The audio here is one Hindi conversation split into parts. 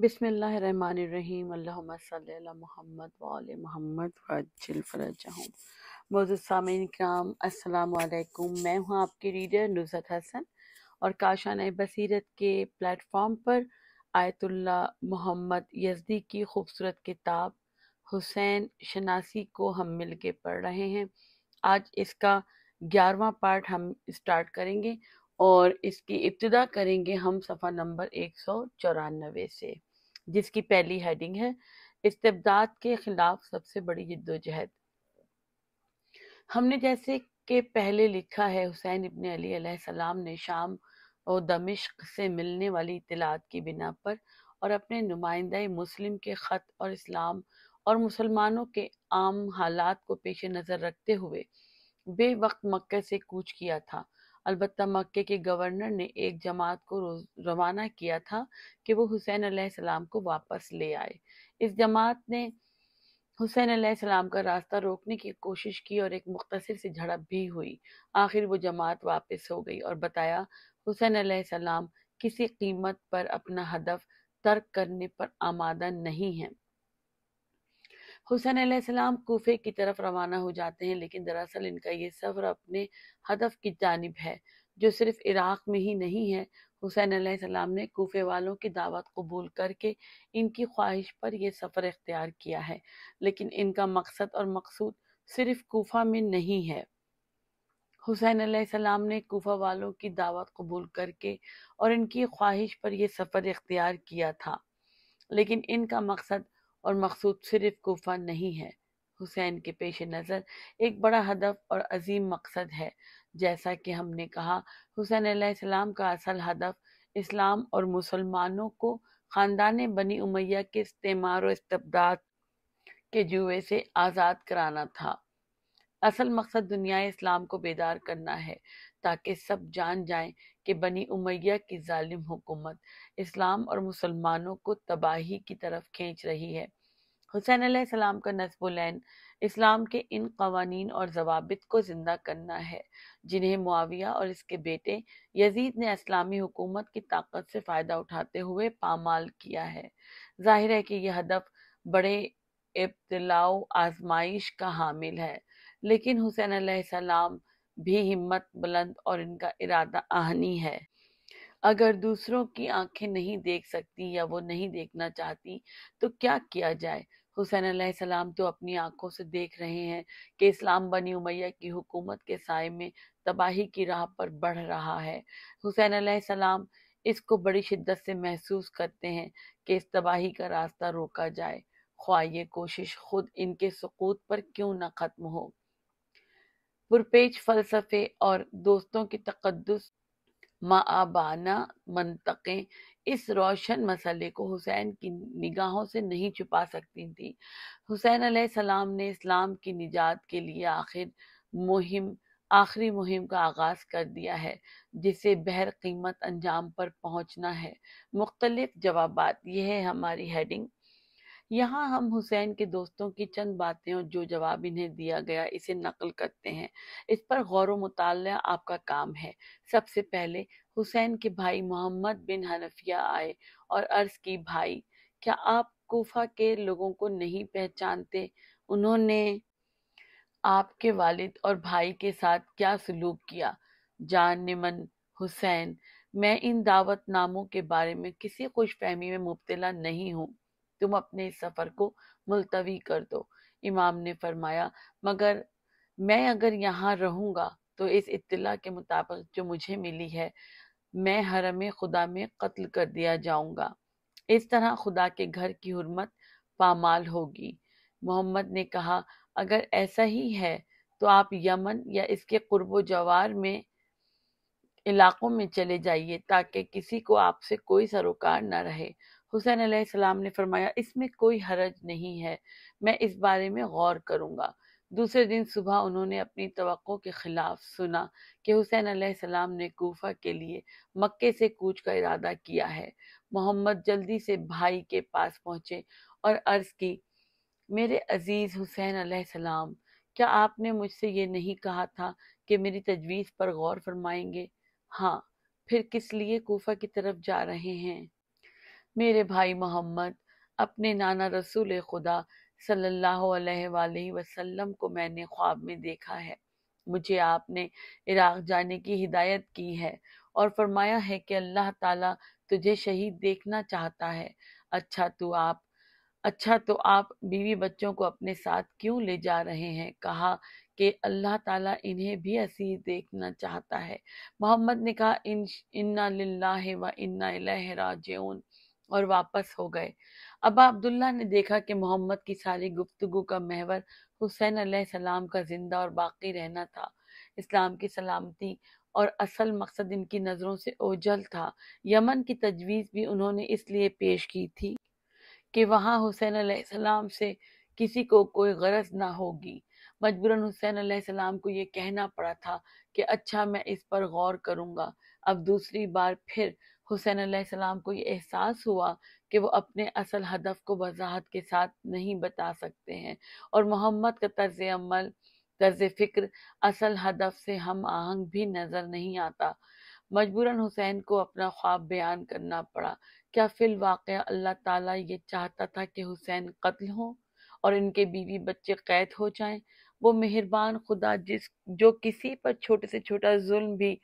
बिसमीम महमद वाल महमद मौजूद असलकुम मैं हूँ आपकी रीडर नुसरत हसन और काशान बसीरत के प्लेटफॉर्म पर आयतुल्ला मोहम्मद यजदी की खूबसूरत किताब हुसैन शनासी को हम मिल के पढ़ रहे हैं आज इसका ग्यारहवा पार्ट हम स्टार्ट करेंगे और इसकी इब्तदा करेंगे हम सफ़ा नंबर एक सौ चौरानवे से जिसकी पहली हेडिंग है इस्तबदाद के खिलाफ सबसे बड़ी जिद्दोजहद हमने जैसे के पहले लिखा है हुसैन इबन सलाम ने शाम और दमिश्क से मिलने वाली इतलात की बिना पर और अपने नुमाइंदा मुस्लिम के ख़त और इस्लाम और मुसलमानों के आम हालात को पेश नज़र रखते हुए बे वक़्त मक्के से कूच किया था अलबत् मक्के के गवर्नर ने एक जमात को रवाना किया था कि वो हुसैन सलाम को वापस ले आए इस जमात ने हुसैन सलाम का रास्ता रोकने की कोशिश की और एक मुख्तर सी झड़प भी हुई आखिर वो जमात वापस हो गई और बताया हुसैन सलाम किसी कीमत पर अपना हदफ तर्क करने पर आमादा नहीं है हुसैन आसमाम कोफे की तरफ रवाना हो जाते हैं लेकिन दरअसल इनका ये सफ़र अपने हदफ की जानब है जो सिर्फ इराक़ में ही नहीं है हुसैन आसमाम ने कोफे वालों की दावत कबूल करके इनकी ख्वाहिश पर यह सफ़र अख्तियार किया है लेकिन इनका मकसद और मकसूद सिर्फ कोफा में नहीं है हुसैन आसमाम ने कोफा वालों की दावत कबूल करके और इनकी ख्वाहिश पर यह सफ़र इख्तियार किया था लेकिन इनका मकसद और मकसूद सिर्फ कोफा नहीं है हुसैन के पेश नज़र एक बड़ा हदफ और अजीम मकसद है जैसा कि हमने कहा हुसैन सलाम का असल हदफ इस्लाम और मुसलमानों को ख़ानदान बनी उमैया के इस्तेमार और इस्तबदाद के जुए से आज़ाद कराना था असल मकसद दुनिया इस्लाम को बेदार करना है ताकि सब जान जाएं कि बनी उमैया की जालिम हुकूमत इस्लाम और मुसलमानों को तबाही की तरफ खींच रही है हुसैन सलाम का नस्बुलैन इस्लाम के इन कवानीन और जवाबित को ज़िंदा करना है जिन्हें मुआविया और इसके बेटे यजीद ने इस्लामी हुकूमत की ताकत से फ़ायदा उठाते हुए पामाल किया है जाहिर है कि यह हदफ बड़े इब्तलाओ आजमाइश का हामिल है लेकिन हुसैन सलाम भी हिम्मत बुलंद और इनका इरादा आहनी है अगर दूसरों की आंखें नहीं देख सकती या वो नहीं देखना चाहती तो क्या किया जाए हुसैन सलाम तो अपनी आंखों से देख रहे हैं कि इस्लाम बनी उमैया की हुकूमत के साय में तबाही की राह पर बढ़ रहा है हुसैन सलाम इसको बड़ी शिद्दत से महसूस करते हैं कि इस तबाही का रास्ता रोका जाए ख्वा ये कोशिश खुद इनके सकूत पर क्यों न ख़त्म हो पुरपेज फलसफे और दोस्तों की तकदस माबाना मनतके इस रोशन मसले को हुसैन की निगाहों से नहीं छुपा सकती थी हुसैन सलाम ने इस्लाम की निजात के लिए आखिर मुहिम आखिरी मुहिम का आगाज कर दिया है जिसे बहर कीमत अंजाम पर पहुंचना है मुख्तलिफ जवाब यह है हमारी हेडिंग यहाँ हम हुसैन के दोस्तों की चंद बातें और जो जवाब इन्हें दिया गया इसे नकल करते हैं इस पर गौर मुताल आपका काम है सबसे पहले हुसैन के भाई मोहम्मद बिन हनफिया आए और अर्ज की भाई क्या आप कोफा के लोगों को नहीं पहचानते उन्होंने आपके वालिद और भाई के साथ क्या सलूक किया जान निमन हुसैन मैं इन दावत नामों के बारे में किसी खुश फहमी में मुबतला नहीं हूँ तुम अपने इस सफर को मुलतवी कर दो इमाम ने फरमाया मगर मैं अगर यहाँ रहूंगा तो इस इतला के मुताबिक जो मुझे मिली है मैं हरम खुदा में कत्ल कर दिया जाऊंगा इस तरह खुदा के घर की हरमत पामाल होगी मोहम्मद ने कहा अगर ऐसा ही है तो आप यमन या इसके कुर्ब जवार में इलाकों में चले जाइए ताकि किसी को आपसे कोई सरोकार न रहे हुसैन सलाम ने फरमाया इसमें कोई हरज नहीं है मैं इस बारे में गौर करूँगा दूसरे दिन सुबह उन्होंने अपनी तो के खिलाफ सुना कि हुसैन आलाम ने कोफा के लिए मक्के से कूच का इरादा किया है मोहम्मद जल्दी से भाई के पास पहुंचे और अर्ज की मेरे अजीज हुसैन सलाम क्या आपने मुझसे ये नहीं कहा था कि मेरी तजवीज़ पर गौर फरमाएंगे हाँ फिर किस लिए कोफा की तरफ जा रहे हैं मेरे भाई मोहम्मद अपने नाना रसूल खुदा सल्लल्लाहु अलैहि वसल्लम को मैंने ख्वाब में देखा है मुझे आपने इराक जाने की हिदायत की है और फरमाया है कि अल्लाह ताला तुझे शहीद देखना चाहता है अच्छा तो आप अच्छा तो आप बीवी बच्चों को अपने साथ क्यों ले जा रहे हैं कहा कि अल्लाह ताला इन्हें भी असीर देखना चाहता है मोहम्मद ने कहा इन इन्ना लिल्लाह व इन्ना इलैहि राजिऊन और वापस हो गए अब अब्दुल्ला ने देखा कि मोहम्मद की सारी गुफ्तगु का महवर हुसैन सलाम का जिंदा और बाकी रहना था इस्लाम की सलामती और असल मकसद इनकी नज़रों से ओझल था यमन की तजवीज़ भी उन्होंने इसलिए पेश की थी कि वहाँ हुसैन सलाम से किसी को कोई गरज ना होगी मजबूरन हुसैन सलाम को ये कहना पड़ा था कि अच्छा मैं इस पर गौर करूँगा अब दूसरी बार फिर हुसैन सलाम को ये एहसास हुआ कि वो अपने असल हदफ को वजाहत के साथ नहीं बता सकते हैं और मोहम्मद का तर्ज अमल तर्ज फ़िक्र असल हदफ से हम आहंग भी नज़र नहीं आता मजबूरन हुसैन को अपना ख्वाब बयान करना पड़ा क्या फिल वाक़ अल्लाह ताला ये चाहता था कि हुसैन कत्ल हों और इनके बीवी बच्चे कैद हो जाएं वो मेहरबान खुदा जिस जो किसी पर छोटे से छोटा जुल्म भी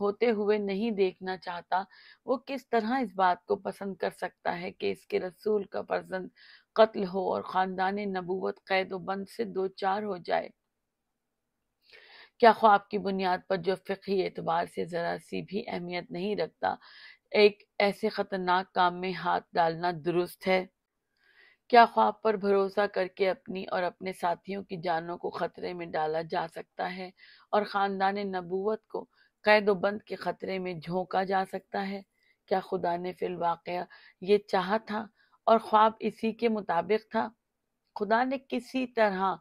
होते हुए नहीं देखना चाहता वो किस तरह इस बात को पसंद कर सकता है कि इसके रसूल का फर्जंद कत्ल हो और ख़ानदान नबूवत कैद बंद से दो चार हो जाए क्या ख्वाब की बुनियाद पर जो फ़िकी एतबार से ज़रा सी भी अहमियत नहीं रखता एक ऐसे ख़तरनाक काम में हाथ डालना दुरुस्त है क्या ख्वाब पर भरोसा करके अपनी और अपने साथियों की जानों को ख़तरे में डाला जा सकता है और ख़ानदान नबूवत को कैद बंद के खतरे में झोंका जा सकता है क्या खुदा ने फिल वाक़ ये चाह था और ख्वाब इसी के मुताबिक था खुदा ने किसी तरह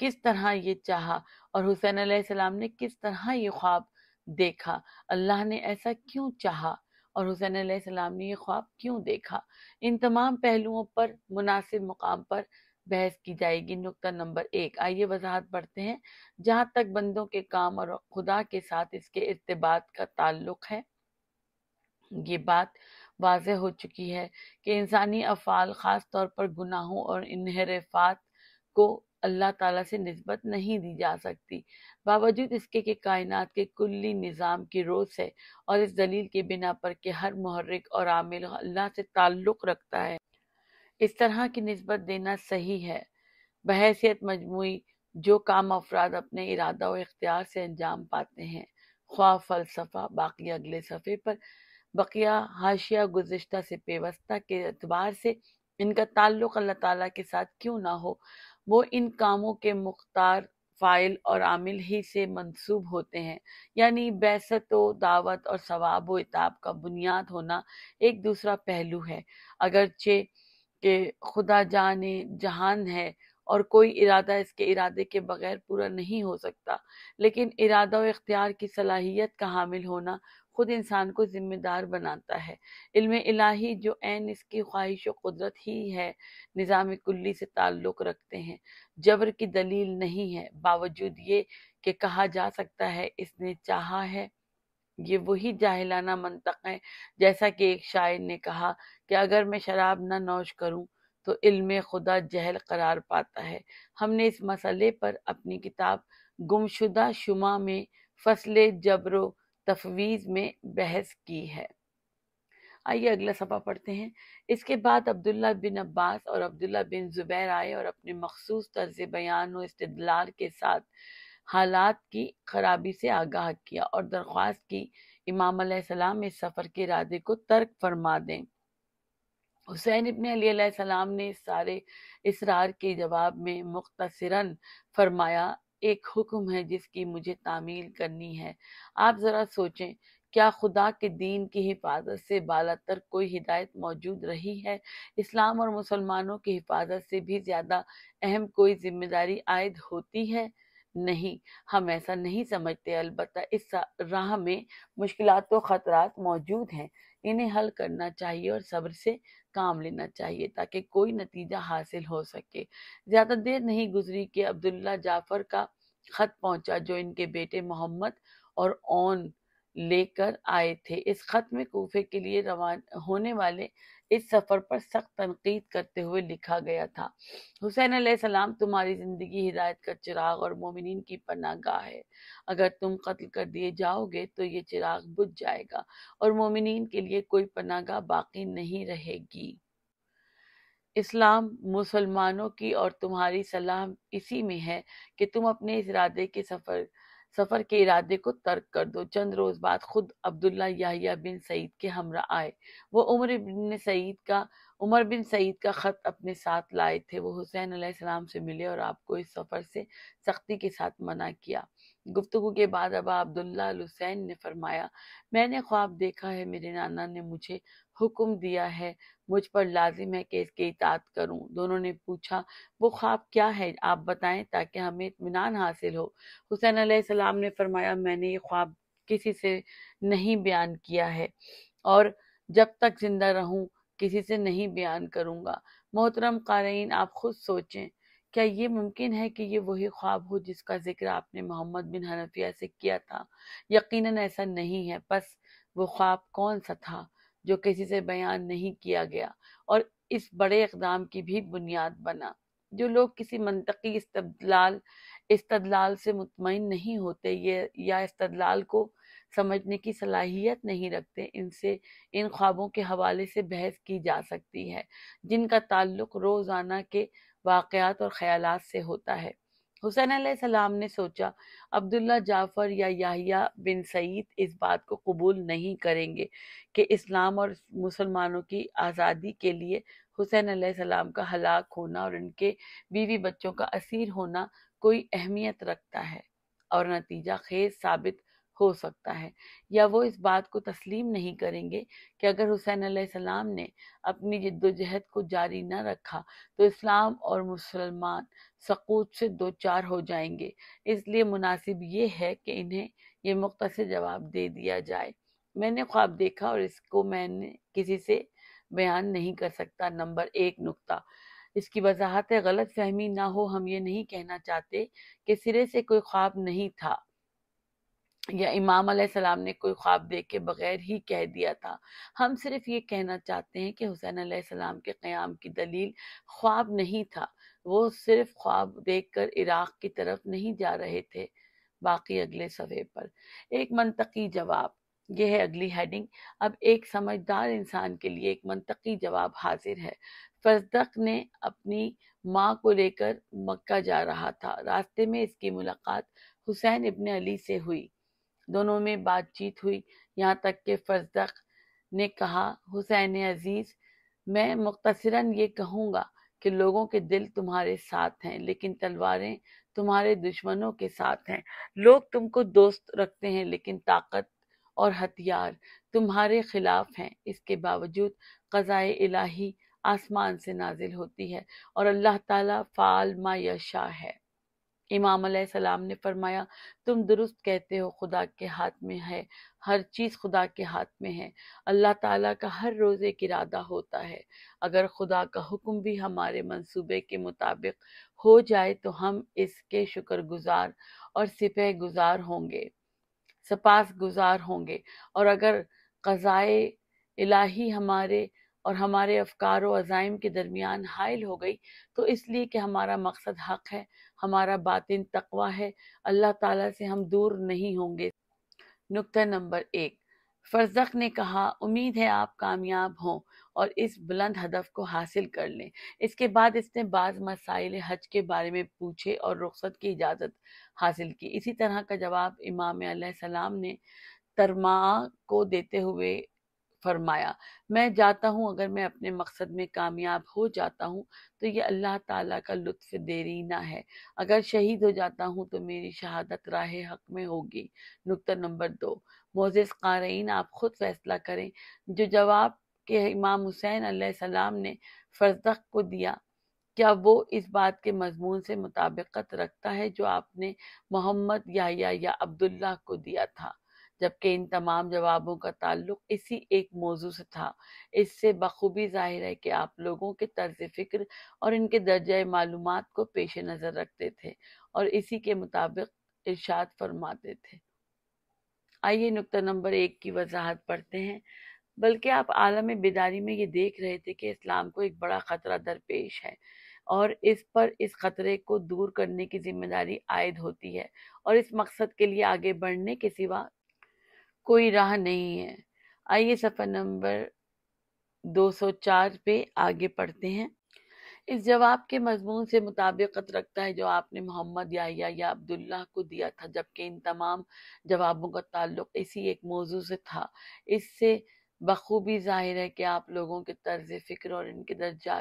किस तरह ये चाहा और हुसैन सलाम ने किस तरह ये ख्वाब देखा अल्लाह ने ऐसा क्यों चाहा और हुसैन सलाम ने ये ख्वाब क्यों देखा इन तमाम पहलुओं पर मुनासिब मुकाम पर बहस की जाएगी नुक्ता नंबर एक आइए वजाहत पढ़ते हैं जहां तक बंदों के काम और खुदा के साथ इसके इर्तबात का ताल्लुक है ये बात वाज हो चुकी है कि इंसानी अफ़ाल ख़ास तौर पर गुनाहों और इनहरफात को अल्लाह ताला से नस्बत नहीं दी जा सकती बावजूद इसके के कायनात के कुल्ली निज़ाम की रोज है और इस दलील के बिना पर के हर महरक और आमिल अल्लाह से ताल्लुक़ रखता है इस तरह की नस्बत देना सही है बहसीत मजमू जो काम अफराद अपने इरादा और इख्तियार से अंजाम पाते हैं ख्वा फलसफा बाकी अगले सफ़े पर बकिया हाशिया गुज्त से पेवस्ता के अतबार से इनका ताल्लुक अल्लाह ताला के साथ क्यों ना हो वो इन कामों के मुख्तार फ़ाइल और आमिल ही से मंसूब होते हैं यानी बैसत व दावत और सवाब व इताब का बुनियाद होना एक दूसरा पहलू है अगरचे कि खुदा जाने जहान है और कोई इरादा इसके इरादे के बगैर पूरा नहीं हो सकता लेकिन इरादा और इख्तियार की सलाहियत का हामिल होना खुद इंसान को ज़िम्मेदार बनाता है इल्म इलाही जो एन इसकी ख्वाहिश व कुदरत ही है निज़ाम कुल्ली से ताल्लुक़ रखते हैं जबर की दलील नहीं है बावजूद ये कि कहा जा सकता है इसने चाहा है ये वही जाहिलाना मंतक है जैसा कि एक शायर ने कहा कि अगर मैं शराब ना नौश करूं तो इल्म खुदा जहल करार पाता है हमने इस मसले पर अपनी किताब गुमशुदा शुमा में फसल जबरो तफवीज में बहस की है आइए अगला सफ़ा पढ़ते हैं इसके बाद अब्दुल्ला बिन अब्बास और अब्दुल्ला बिन ज़ुबैर आए और अपने मखसूस तर्ज बयान और इस्तलाल के साथ हालात की खराबी से आगाह किया और दरख्वास्त की इमाम सलाम इस सफ़र के इरादे को तर्क फरमा दें हुसैन इबन अली सलाम ने सारे इसरार के जवाब में मुख्तसरन फरमाया एक हुक्म है जिसकी मुझे तामील करनी है आप ज़रा सोचें क्या खुदा के दीन की हिफाजत से बालातर कोई हिदायत मौजूद रही है इस्लाम और मुसलमानों की हिफाजत से भी ज़्यादा अहम कोई जिम्मेदारी आयद होती है नहीं हम ऐसा नहीं समझते अलबत् इस राह में मुश्किल तो ख़तरात मौजूद हैं इन्हें हल करना चाहिए और सब्र से काम लेना चाहिए ताकि कोई नतीजा हासिल हो सके ज़्यादा देर नहीं गुजरी कि अब्दुल्ला जाफ़र का ख़त पहुंचा जो इनके बेटे मोहम्मद और ओन लेकर आए थे इस ख़त में कोफे के लिए रवान होने वाले इस सफ़र पर सख्त तनकीद करते हुए लिखा गया था हुसैन सलाम तुम्हारी ज़िंदगी हिदायत का चिराग और मोमिन की पनागाह है अगर तुम कत्ल कर दिए जाओगे तो ये चिराग बुझ जाएगा और मोमिन के लिए कोई पनागाह बाकी नहीं रहेगी इस्लाम मुसलमानों की और तुम्हारी सलाम इसी में है कि तुम अपने इस इरादे के सफ़र सफ़र के इरादे को तर्क कर दो चंद रोज़ बाद खुद अब्दुल्ला याहिया बिन सईद के हमरा आए वो उमर बिन सईद का उमर बिन सईद का ख़त अपने साथ लाए थे वो हुसैन सलाम से मिले और आपको इस सफ़र से सख्ती के साथ मना किया गुफ्तु के बाद अब अब्दुल्ला हुसैन ने फरमाया मैंने ख्वाब देखा है मेरे नाना ने मुझे हुक्म दिया है मुझ पर लाजिम है कि इसके इतात करूं दोनों ने पूछा वो ख्वाब क्या है आप बताएं ताकि हमें इतमान हासिल हो हुसैन सलाम ने फरमाया मैंने ये ख्वाब किसी से नहीं बयान किया है और जब तक जिंदा रहूं किसी से नहीं बयान करूंगा मोहतरम कारीन आप खुद सोचें क्या ये मुमकिन है कि ये वही ख्वाब हो जिसका जिक्र आपने मोहम्मद बिन हनफिया से किया था यकीनन ऐसा नहीं है बस वो ख्वाब कौन सा था जो किसी से बयान नहीं किया गया और इस बड़े इकदाम की भी बुनियाद बना जो लोग किसी मनतकी इस्तदलाल इस्तदलाल से मुतमिन नहीं होते ये या इस्तदलाल को समझने की सलाहियत नहीं रखते इनसे इन ख्वाबों के हवाले से बहस की जा सकती है जिनका ताल्लुक रोज़ाना के वाकयात और ख्याल से होता है हुसैन सलाम ने सोचा अब्दुल्ला जाफ़र या याहिया बिन सईद इस बात को कबूल नहीं करेंगे कि इस्लाम और मुसलमानों की आज़ादी के लिए हुसैन सलाम का हलाक होना और उनके बीवी बच्चों का असीर होना कोई अहमियत रखता है और नतीजा खेज साबित हो सकता है या वो इस बात को तस्लीम नहीं करेंगे कि अगर हुसैन सलाम ने अपनी जद्दोजहद को जारी न रखा तो इस्लाम और मुसलमान सकूत से दो चार हो जाएंगे इसलिए मुनासिब ये है कि इन्हें ये मुख्तर जवाब दे दिया जाए मैंने ख्वाब देखा और इसको मैंने किसी से बयान नहीं कर सकता नंबर एक नुकता इसकी वजाहत गलत फहमी ना हो हम ये नहीं कहना चाहते कि सिरे से कोई ख्वाब नहीं था या इमाम सलाम ने कोई ख्वाब देख के बग़ैर ही कह दिया था हम सिर्फ ये कहना चाहते हैं कि हुसैन आसमाम के क़्याम की दलील ख्वाब नहीं था वो सिर्फ ख्वाब देख कर इराक़ की तरफ नहीं जा रहे थे बाकी अगले सफे पर एक मनतकी जवाब यह है अगली हेडिंग अब एक समझदार इंसान के लिए एक मनतकी जवाब हाजिर है फजदक ने अपनी माँ को लेकर मक्का जा रहा था रास्ते में इसकी मुलाकात हुसैन इबन अली से हुई दोनों में बातचीत हुई यहाँ तक कि फरदक ने कहा हुसैन अजीज़ मैं मुख्तसरा ये कहूँगा कि लोगों के दिल तुम्हारे साथ हैं लेकिन तलवारें तुम्हारे दुश्मनों के साथ हैं लोग तुमको दोस्त रखते हैं लेकिन ताकत और हथियार तुम्हारे खिलाफ हैं इसके बावजूद कज़ाए इलाही आसमान से नाजिल होती है और अल्लाह ताला फ़ाल शाह है इमाम सलाम ने फरमाया तुम दुरुस्त कहते हो खुदा के हाथ में है हर चीज़ खुदा के हाथ में है अल्लाह ताला का हर रोज़ एक इरादा होता है अगर खुदा का हुक्म भी हमारे मंसूबे के मुताबिक हो जाए तो हम इसके शुक्रगुजार और सिपह गुजार होंगे सपास गुजार होंगे और अगर कज़ाए इलाही हमारे और हमारे अफकार अज़ाइम के दरमियान हायल हो गई तो इसलिए कि हमारा मकसद हक है हमारा बातिन तकवा है अल्लाह ताला से हम दूर नहीं होंगे नुक्ता नंबर एक फर्जक ने कहा उम्मीद है आप कामयाब हों और इस बुलंद हदफ को हासिल कर लें इसके बाद इसने बाज़ मसाइल हज के बारे में पूछे और रुख्सत की इजाज़त हासिल की इसी तरह का जवाब इमाम सलाम ने तरमा को देते हुए फरमाया मैं जाता हूँ अगर मैं अपने मकसद में कामयाब हो जाता हूँ तो ये अल्लाह ताला का लुत्फ देरीना है अगर शहीद हो जाता हूँ तो मेरी शहादत राह हक में होगी नुक्ता नंबर दो मोज़ क़ारीन आप ख़ुद फैसला करें जो जवाब के इमाम हुसैन सलाम ने फरदक को दिया क्या वो इस बात के मजमून से मुताबिकत रखता है जो आपने मोहम्मद या, या, या अब्दुल्ला को दिया था जबकि इन तमाम जवाबों का ताल्लुक इसी एक मौजू से था इससे बखूबी जाहिर है कि आप लोगों के तर्ज फ़िक्र और इनके दर्ज मालूम को पेश नज़र रखते थे और इसी के मुताबिक इर्शाद फरमाते थे आइए नुक्ता नंबर एक की वजाहत पढ़ते हैं बल्कि आप आलम बेदारी में ये देख रहे थे कि इस्लाम को एक बड़ा ख़तरा दरपेश है और इस पर इस खतरे को दूर करने की जिम्मेदारी आयद होती है और इस मकसद के लिए आगे बढ़ने के सिवा कोई राह नहीं है आइए सफ़र नंबर 204 पे आगे पढ़ते हैं इस जवाब के मजमून से मुताबिकत रखता है जो आपने मोहम्मद याहिया या अब्दुल्ला को दिया था जबकि इन तमाम जवाबों का ताल्लुक इसी एक मौजू से था इससे बखूबी जाहिर है कि आप लोगों के तर्ज फ़िक्र और इनके दर्जा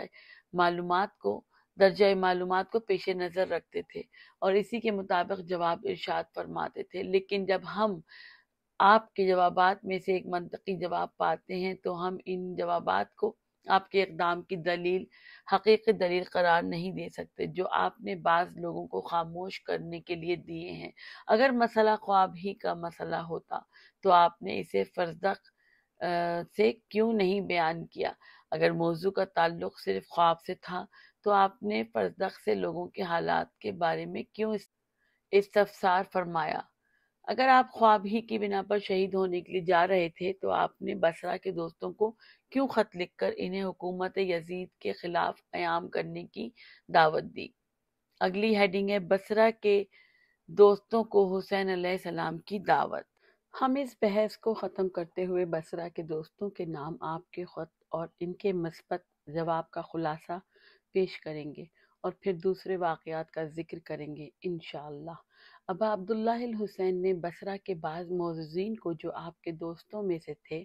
मालूम को दर्जा मालूम को पेश नज़र रखते थे और इसी के मुताबिक जवाब इर्शाद फरमाते थे लेकिन जब हम आपके जवाब में से एक मनतकी जवाब पाते हैं तो हम इन जवाब को आपके इकदाम की दलील हकीकी दलील करार नहीं दे सकते जो आपने बाज़ लोगों को खामोश करने के लिए दिए हैं अगर मसला ख्वाब ही का मसला होता तो आपने इसे फर्जक से क्यों नहीं बयान किया अगर मौजू का ताल्लुक सिर्फ ख्वाब से था तो आपने फर्जक से लोगों के हालात के बारे में क्यों इस्तफसार फरमाया अगर आप ख्वाब ही की बिना पर शहीद होने के लिए जा रहे थे तो आपने बसरा के दोस्तों को क्यों खत लिखकर इन्हें हुकूमत यजीद के खिलाफ क्याम करने की दावत दी अगली हेडिंग है बसरा के दोस्तों को हुसैन सलाम की दावत हम इस बहस को ख़त्म करते हुए बसरा के दोस्तों के नाम आपके ख़त और इनके मस्बत जवाब का खुलासा पेश करेंगे और फिर दूसरे वाक़ात का जिक्र करेंगे इन अबा हुसैन ने बसरा के बाद मोजीन को जो आपके दोस्तों में से थे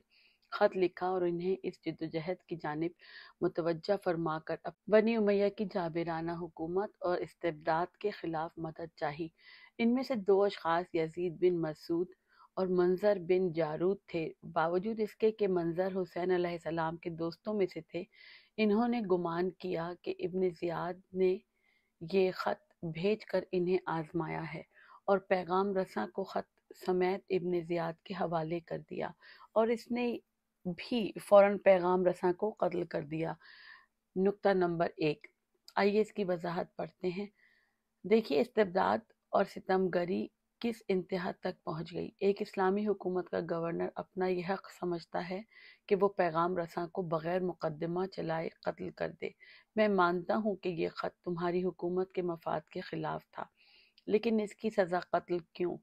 ख़त लिखा और इन्हें इस जदोजहद की जानब मुतवजह फरमाकर बनी उमैया की जाबराना हुकूमत और इस्तबदाद के ख़िलाफ़ मदद चाही इनमें से दो अशास यजीद बिन मसूद और मंजर बिन जारूद थे बावजूद इसके कि मंजर हुसैन आसमाम के दोस्तों में से थे इन्होंने गुमान किया कि इबन ज़ियाद ने ये ख़त भेज कर इन्हें आजमाया है और पैगाम रसा को ख़त समेत इब्न ज़ियाद के हवाले कर दिया और इसने भी फ़ौर पैगाम रसा को कत्ल कर दिया नुक्ता नंबर एक आइए इसकी वजाहत पढ़ते हैं देखिए इस्तेदाद और सितमगरी किस इंतहा तक पहुंच गई एक इस्लामी हुकूमत का गवर्नर अपना यह हक समझता है कि वो पैगाम रसा को बग़ैर मुकदमा चलाए कत्ल कर दे मैं मानता हूँ कि यह ख़त तुम्हारी हुकूमत के मफाद के ख़िलाफ़ था लेकिन इसकी सज़ा कत्ल क्यों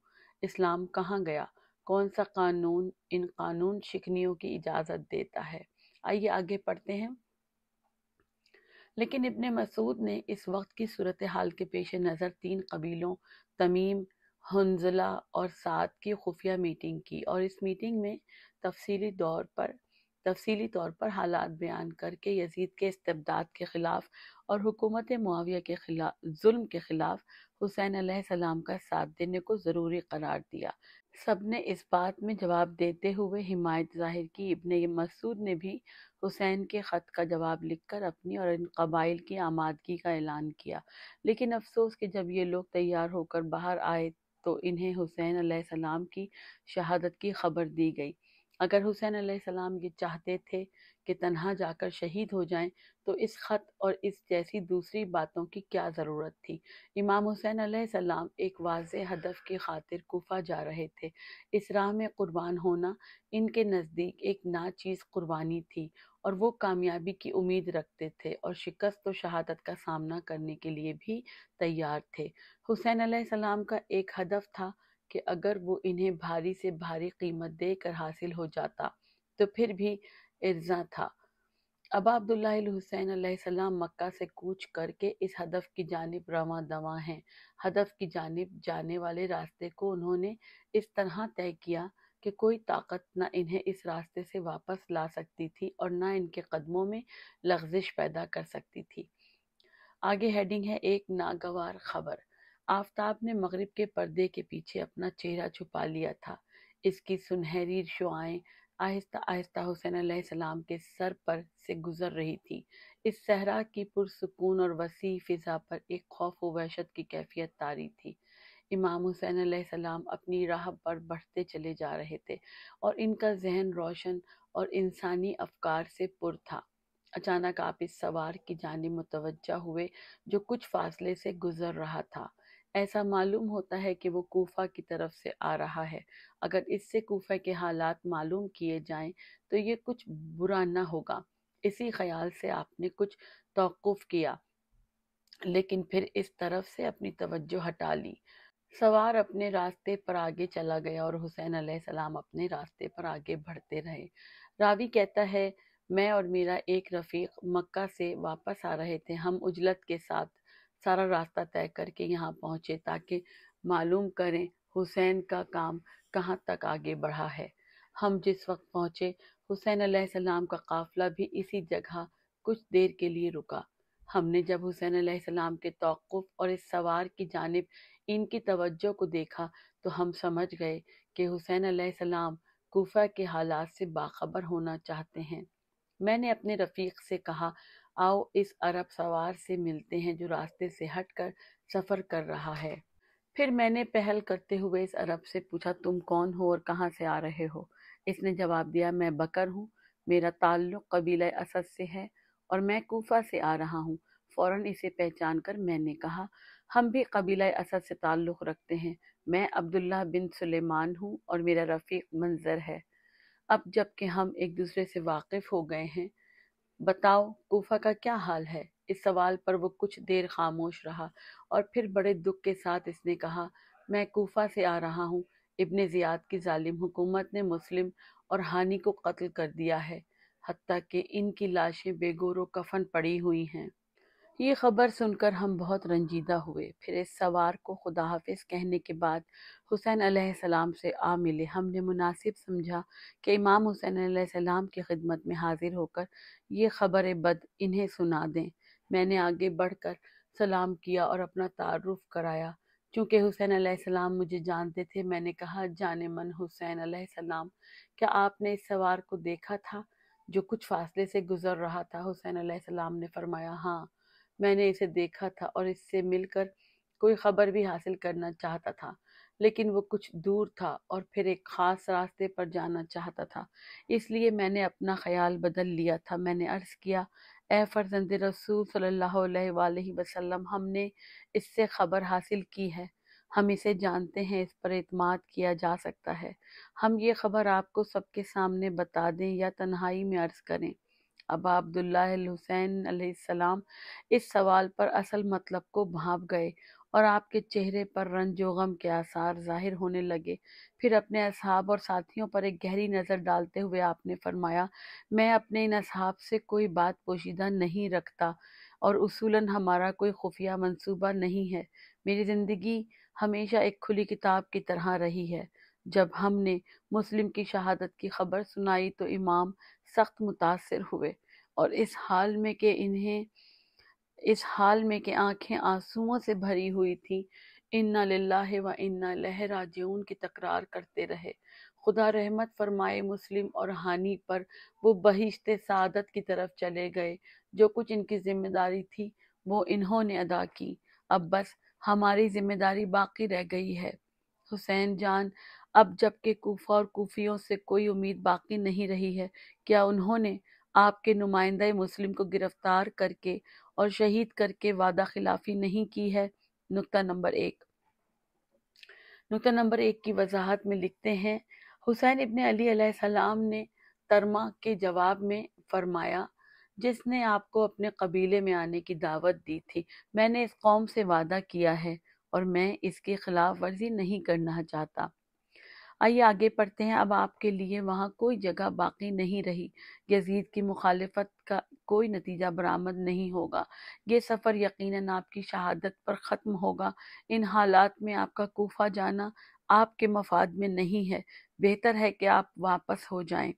इस्लाम कहाँ गया कौन सा कानून इन कानून शिकनियों की इजाज़त देता है आइए आगे पढ़ते हैं लेकिन इब्ने मसूद ने इस वक्त की सूरत हाल के पेश नज़र तीन कबीलों तमीम हंजला और साथ की खुफिया मीटिंग की और इस मीटिंग में तफसीली दौर पर तफसीली तौर पर हालात बयान करके यजीद के इस्तबदाद के ख़िलाफ़ और हुकूमत मुआविया के खिलाफ जुल्म के ख़िलाफ़ हुसैन सलाम का साथ देने को ज़रूरी करार दिया सब ने इस बात में जवाब देते हुए हिमायत जाहिर की इबन मसूद ने भी हुसैन के ख़त का जवाब लिखकर अपनी और इन कबाइल की आमादगी का ऐलान किया लेकिन अफसोस कि जब ये लोग तैयार होकर बाहर आए तो इन्हें हुसैन सलाम की शहादत की खबर दी गई अगर हुसैन सलाम ये चाहते थे कि तनहा जाकर शहीद हो जाएं तो इस ख़त और इस जैसी दूसरी बातों की क्या ज़रूरत थी इमाम हुसैन सलाम एक वाज हदफ की खातिर कोफा जा रहे थे इस राह में कुर्बान होना इनके नज़दीक एक नाचीज़ कुर्बानी थी और वो कामयाबी की उम्मीद रखते थे और शिकस्त व शहादत का सामना करने के लिए भी तैयार थे हुसैन सलाम का एक हदफ था कि अगर वो इन्हें भारी से भारी कीमत देकर हासिल हो जाता तो फिर भी इर्जा था अब अब्दुल्लासैन सलाम मक्का से कूच करके इस हदफ की जानब रवा दवा हैं हदफ की जानब जाने वाले रास्ते को उन्होंने इस तरह तय किया कि कोई ताकत ना इन्हें इस रास्ते से वापस ला सकती थी और ना इनके कदमों में लफ्जिश पैदा कर सकती थी आगे हेडिंग है एक नागवार खबर आफ्ताब ने मगरिब के पर्दे के पीछे अपना चेहरा छुपा लिया था इसकी सुनहरी शुआएं आहिस्ता आहिस्ता हुसैन सलाम के सर पर से गुजर रही थी इस सहरा की पुरसकून और वसी फिजा पर एक खौफ व वहशत की कैफियत तारी थी इमाम हुसैन सलाम अपनी राह पर बढ़ते चले जा रहे थे और इनका जहन रोशन और इंसानी अफकार से पुर था अचानक आप इस सवार की जानब मुतवजा हुए जो कुछ फासले से गुजर रहा था ऐसा मालूम होता है कि वो कोफा की तरफ से आ रहा है अगर इससे कोफा के हालात मालूम किए जाएं तो ये कुछ बुरा ना होगा इसी ख्याल से आपने कुछ तौक़ुफ़ किया लेकिन फिर इस तरफ से अपनी तवज्जो हटा ली सवार अपने रास्ते पर आगे चला गया और हुसैन सलाम अपने रास्ते पर आगे बढ़ते रहे रावी कहता है मैं और मेरा एक रफ़ीक मक्का से वापस आ रहे थे हम उजलत के साथ सारा रास्ता तय करके यहाँ पहुँचे ताकि मालूम करें हुसैन का काम कहाँ तक आगे बढ़ा है हम जिस वक्त पहुँचे हुसैन सलाम का काफिला भी इसी जगह कुछ देर के लिए रुका हमने जब हुसैन सलाम के तौक़ुफ़ और इस सवार की जानब इनकी तवज्जो को देखा तो हम समझ गए कि हुसैन सलाम कोफा के हालात से बाखबर होना चाहते हैं मैंने अपने रफ़ीक से कहा आओ इस अरब सवार से मिलते हैं जो रास्ते से हटकर सफ़र कर रहा है फिर मैंने पहल करते हुए इस अरब से पूछा तुम कौन हो और कहाँ से आ रहे हो इसने जवाब दिया मैं बकर हूँ मेरा ताल्लुक़ कबीला असद से है और मैं कोफा से आ रहा हूँ फ़ौर इसे पहचान कर मैंने कहा हम भी कबीला असद से ताल्लुक़ रखते हैं मैं अब्दुल्ला बिन सुलेमान हूँ और मेरा रफ़ीक मंज़र है अब जबकि हम एक दूसरे से वाकिफ़ हो गए हैं बताओ कोफा का क्या हाल है इस सवाल पर वो कुछ देर खामोश रहा और फिर बड़े दुख के साथ इसने कहा मैं कोफा से आ रहा हूँ इब्ने ज़ियाद की जालिम हुकूमत ने मुस्लिम और हानि को कत्ल कर दिया है हती कि इनकी लाशें बेगोरो कफन पड़ी हुई हैं ये खबर सुनकर हम बहुत रंजीदा हुए फिर इस सवार को खुदा हाफिज कहने के बाद हुसैन सलाम से आ मिले हमने मुनासिब समझा कि इमाम हुसैन सलाम की खिदमत में हाजिर होकर ये खबर बद इन्हें सुना दें मैंने आगे बढ़कर सलाम किया और अपना तारुफ कराया चूँकि हुसैन सलाम मुझे जानते थे मैंने कहा जाने मन हुसैन सलाम क्या आपने इस सवार को देखा था जो कुछ फासले से गुजर रहा था हुसैन सलाम ने फरमाया हाँ मैंने इसे देखा था और इससे मिलकर कोई खबर भी हासिल करना चाहता था लेकिन वो कुछ दूर था और फिर एक ख़ास रास्ते पर जाना चाहता था इसलिए मैंने अपना ख्याल बदल लिया था मैंने अर्ज़ किया ए फरजंद रसूल सल्ला वसलम हमने इससे ख़बर हासिल की है हम इसे जानते हैं इस पर अतमाद किया जा सकता है हम ये खबर आपको सबके सामने बता दें या तन्हाई में अर्ज़ करें अबा अब्दुल्लाहसैन सलाम इस सवाल पर असल मतलब को भाप गए और आपके चेहरे पर रंज गम के आसार जाहिर होने लगे फिर अपने असहाब और साथियों पर एक गहरी नज़र डालते हुए आपने फरमाया मैं अपने इन असहाब से कोई बात पोशीदा नहीं रखता और उसूलन हमारा कोई खुफिया मंसूबा नहीं है मेरी ज़िंदगी हमेशा एक खुली किताब की तरह रही है जब हमने मुस्लिम की शहादत की खबर सुनाई तो इमाम सख्त मुतासर हुए और इस हाल में के इन्हें इस हाल में के आंखें आंसुओं से भरी हुई थी इन्ना लाह व इन्ना लहराजून की तकरार करते रहे खुदा रहमत फरमाए मुस्लिम और हानि पर वो बहिश्त सादत की तरफ चले गए जो कुछ इनकी जिम्मेदारी थी वो इन्होंने अदा की अब बस हमारी जिम्मेदारी बाकी रह गई है हुसैन जान अब जबकि कोफा और कोफियों से कोई उम्मीद बाकी नहीं रही है क्या उन्होंने आपके नुमाइंदे मुस्लिम को गिरफ्तार करके और शहीद करके वादा खिलाफी नहीं की है नुक्ता नंबर एक नुक्ता नंबर एक की वजाहत में लिखते हैं हुसैन इबन अली सलाम ने तरमा के जवाब में फरमाया जिसने आपको अपने कबीले में आने की दावत दी थी मैंने इस कौम से वादा किया है और मैं इसकी खिलाफ वर्जी नहीं करना चाहता आइए आगे पढ़ते हैं अब आपके लिए वहाँ कोई जगह बाकी नहीं रही यजीद की मुखालफत का कोई नतीजा बरामद नहीं होगा ये सफ़र यकीन आपकी शहादत पर ख़त्म होगा इन हालात में आपका कोफा जाना आपके मफाद में नहीं है बेहतर है कि आप वापस हो जाएं।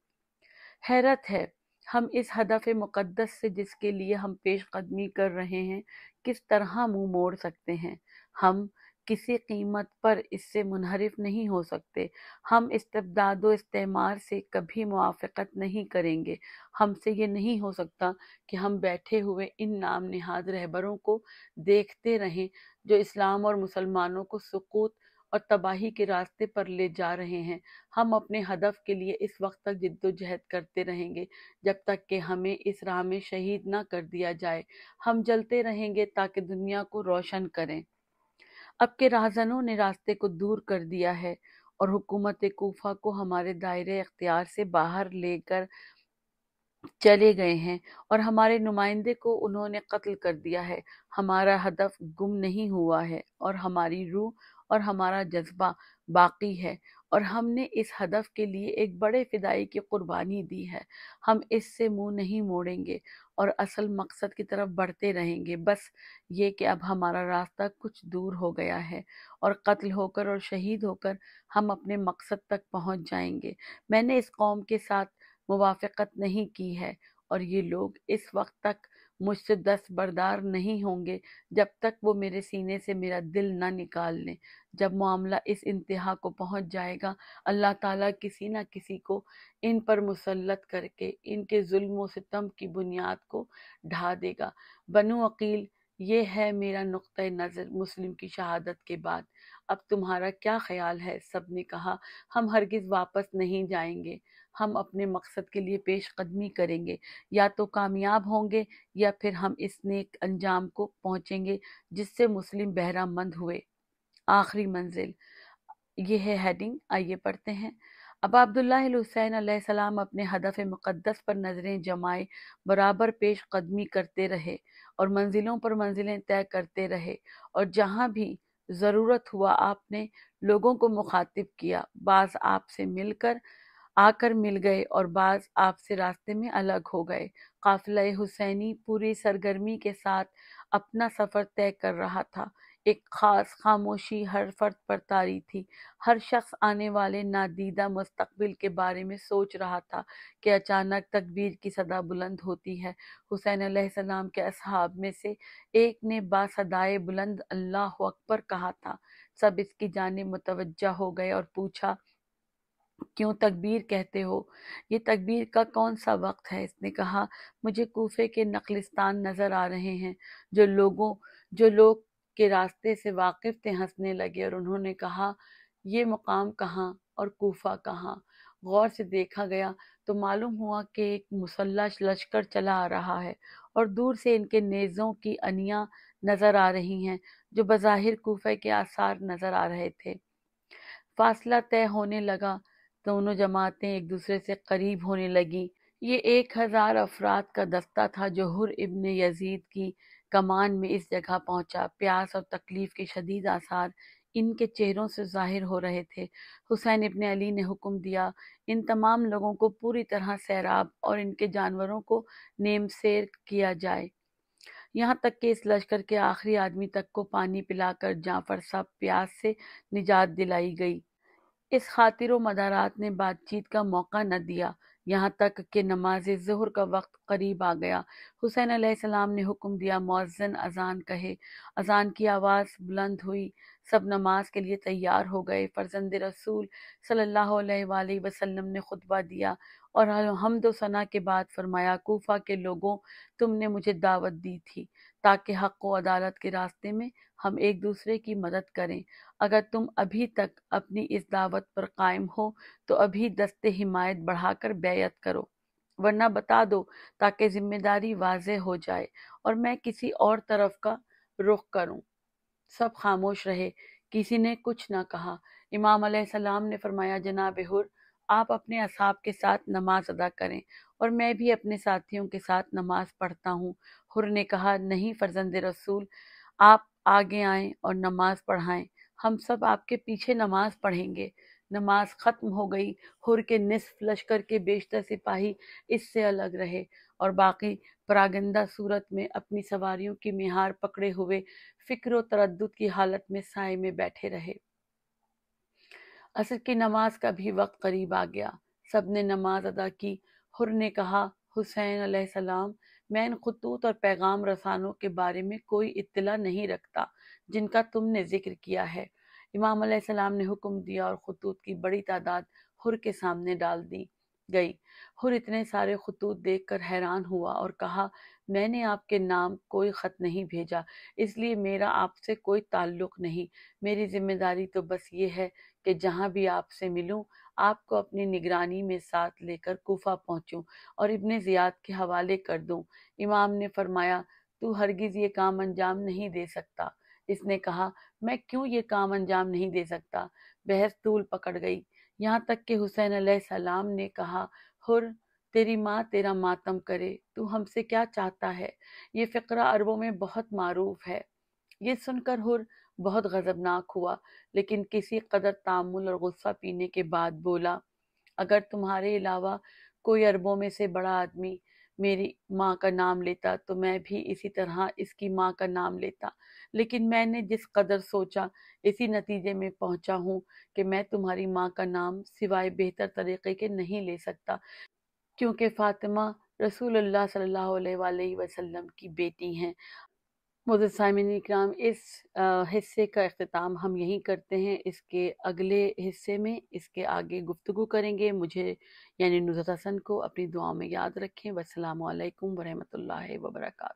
हैरत है हम इस हदफ मुक़दस से जिसके लिए हम पेश कदमी कर रहे हैं किस तरह मुंह मोड़ सकते हैं हम किसी कीमत पर इससे मुनहरफ नहीं हो सकते हम इस्तबदाद इस्तेमार से कभी मुआफ़त नहीं करेंगे हमसे ये नहीं हो सकता कि हम बैठे हुए इन नाम नहाद रहबरों को देखते रहें जो इस्लाम और मुसलमानों को सकूत और तबाही के रास्ते पर ले जा रहे हैं हम अपने हदफ के लिए इस वक्त तक जद्दोजहद करते रहेंगे जब तक कि हमें इस राह में शहीद ना कर दिया जाए हम जलते रहेंगे ताकि दुनिया को रोशन करें अब के राहजनों ने रास्ते को दूर कर दिया है और हुकूमत कोफा को हमारे दायरे अख्तियार से बाहर लेकर चले गए हैं और हमारे नुमाइंदे को उन्होंने कत्ल कर दिया है हमारा हदफ गुम नहीं हुआ है और हमारी रूह और हमारा जज्बा बाकी है और हमने इस हदफ के लिए एक बड़े फिदाई की कुर्बानी दी है हम इससे मुंह नहीं मोड़ेंगे और असल मकसद की तरफ बढ़ते रहेंगे बस ये कि अब हमारा रास्ता कुछ दूर हो गया है और कत्ल होकर और शहीद होकर हम अपने मकसद तक पहुंच जाएंगे मैंने इस कौम के साथ मुवाफ़त नहीं की है और ये लोग इस वक्त तक मुझसे दस बरदार नहीं होंगे जब तक वो मेरे सीने से मेरा दिल ना निकाल लें जब मामला इस इंतहा को पहुंच जाएगा अल्लाह ताला किसी ना किसी को इन पर मुसलत करके इनके जुल्म सितम की बुनियाद को ढा देगा बनु अकील ये है मेरा नुक़ नज़र मुस्लिम की शहादत के बाद अब तुम्हारा क्या ख्याल है सब ने कहा हम हरगिज़ वापस नहीं जाएंगे हम अपने मकसद के लिए पेश कदमी करेंगे या तो कामयाब होंगे या फिर हम इस नेक अंजाम को पहुंचेंगे जिससे मुस्लिम मंद हुए आखिरी मंजिल यह है हेडिंग आइए पढ़ते हैं अब अब्दुल्लासैन अपने हदफ मुक़दस पर नज़रें जमाए बराबर पेश कदमी करते रहे और मंजिलों पर मंजिलें तय करते रहे और जहाँ भी ज़रूरत हुआ आपने लोगों को मुखातिब किया बाज़ आपसे मिलकर आकर मिल गए और बाज आपसे रास्ते में अलग हो गए काफिला हुसैनी पूरी सरगर्मी के साथ अपना सफ़र तय कर रहा था एक खास खामोशी हर फर्द पर तारी थी हर शख्स आने वाले नादीदा मुस्तकबिल के बारे में सोच रहा था कि अचानक तकबीर की सदा बुलंद होती है हुसैन सलाम के अहाब में से एक ने बासदाए बुलंद अल्लाह अकबर कहा था सब इसकी जाने मुतवजा हो गए और पूछा क्यों तकबीर कहते हो ये तकबीर का कौन सा वक्त है इसने कहा मुझे कोफे के नकलिस्तान नज़र आ रहे हैं जो लोगों जो लोग के रास्ते से वाकिफ थे हंसने लगे और उन्होंने कहा ये मुकाम कहाँ और कोफा कहाँ गौर से देखा गया तो मालूम हुआ कि एक मुसल्ला लश्कर चला आ रहा है और दूर से इनके नेज़ों की अनियाँ नज़र आ रही हैं जो बज़ाहिर कोफे के आसार नज़र आ रहे थे फासला तय होने लगा दोनों जमातें एक दूसरे से करीब होने लगीं ये एक हज़ार अफराद का दस्ता था जो हुर इब्न यजीद की कमान में इस जगह पहुंचा प्यास और तकलीफ़ के शदीद आसार इनके चेहरों से जाहिर हो रहे थे हुसैन इबन अली ने हुक्म दिया इन तमाम लोगों को पूरी तरह सैराब और इनके जानवरों को नेमसेर किया जाए यहाँ तक कि इस लश्कर के आखिरी आदमी तक को पानी पिलाकर जाफर सब प्यास से निजात दिलाई गई इस खातिर मदारात ने बातचीत का मौका न दिया यहाँ तक कि नमाज जहर का वक्त करीब आ गया हुसैन आसमाम ने हुक्म दिया मौजन अजान कहे अजान की आवाज़ बुलंद हुई सब नमाज के लिए तैयार हो गए फर्जंद रसूल सल्ला वसलम ने खुतबा दिया और हमदोसना के बाद फरमाया कोफा के लोगों तुमने मुझे दावत दी थी ताकि हक व अदालत के रास्ते में हम एक दूसरे की मदद करें अगर तुम अभी तक अपनी इस दावत पर कायम हो तो अभी दस्ते हिमायत बढ़ाकर बेयत करो वरना बता दो ताकि जिम्मेदारी वाज हो जाए और मैं किसी और तरफ का रुख करूं सब खामोश रहे किसी ने कुछ ना कहा इमाम सलाम ने फरमाया जनाब हुर आप अपने असाब के साथ नमाज अदा करें और मैं भी अपने साथियों के साथ नमाज पढ़ता हूँ हुर ने कहा नहीं फर्जंद रसूल आप आगे आए और नमाज़ पढ़ाएं हम सब आपके पीछे नमाज पढ़ेंगे नमाज ख़त्म हो गई हुर के निसफ लश्कर के बेशतर सिपाही इससे अलग रहे और बाकी परागंदा सूरत में अपनी सवारियों की मिहार पकड़े हुए फ़िक्र तरद की हालत में साय में बैठे रहे असर की नमाज का भी वक्त करीब आ गया सब ने नमाज अदा की हुर ने कहा हुसैन अलैहिस्सलाम मैं इन खतूत और पैगाम रसानों के बारे में कोई इत्तला नहीं रखता जिनका तुमने जिक्र किया है इमाम सलाम ने हुक्म दिया और खतूत की बड़ी तादाद हुर के सामने डाल दी गई हुर इतने सारे खतूत देखकर हैरान हुआ और कहा मैंने आपके नाम कोई ख़त नहीं भेजा इसलिए मेरा आपसे कोई ताल्लुक़ नहीं मेरी जिम्मेदारी तो बस ये है कि जहाँ भी आपसे मिलूँ आपको अपनी निगरानी में साथ लेकर कोफा पहुँचूँ और इबन ज़ियाद के हवाले कर दूँ इमाम ने फरमाया तू हरगिज़ ये काम अंजाम नहीं दे सकता इसने कहा मैं क्यों ये काम अंजाम नहीं दे सकता बहस तूल पकड़ गई यहाँ तक कि हुसैन सलाम ने कहा हुर तेरी माँ तेरा मातम करे तू हमसे क्या चाहता है ये फ़करा अरबों में बहुत मारूफ है ये सुनकर हुर बहुत गज़बनाक हुआ लेकिन किसी कदर तामुल और गुस्सा पीने के बाद बोला अगर तुम्हारे अलावा कोई अरबों में से बड़ा आदमी मेरी माँ का नाम लेता तो मैं भी इसी तरह इसकी माँ का नाम लेता लेकिन मैंने जिस कदर सोचा इसी नतीजे में पहुँचा हूँ कि मैं तुम्हारी माँ का नाम सिवाय बेहतर तरीके के नहीं ले सकता क्योंकि फ़ातिमा रसूल अल्लाह सल्लल्लाहु अलैहि वसल्लम की बेटी हैं मोज़ सामिन कराम इस हिस्से का अख्ताम हम यहीं करते हैं इसके अगले हिस्से में इसके आगे गुफ्तु करेंगे मुझे यानी नुजरत हसन को अपनी दुआ में याद रखें वालकम वरहमल वर्का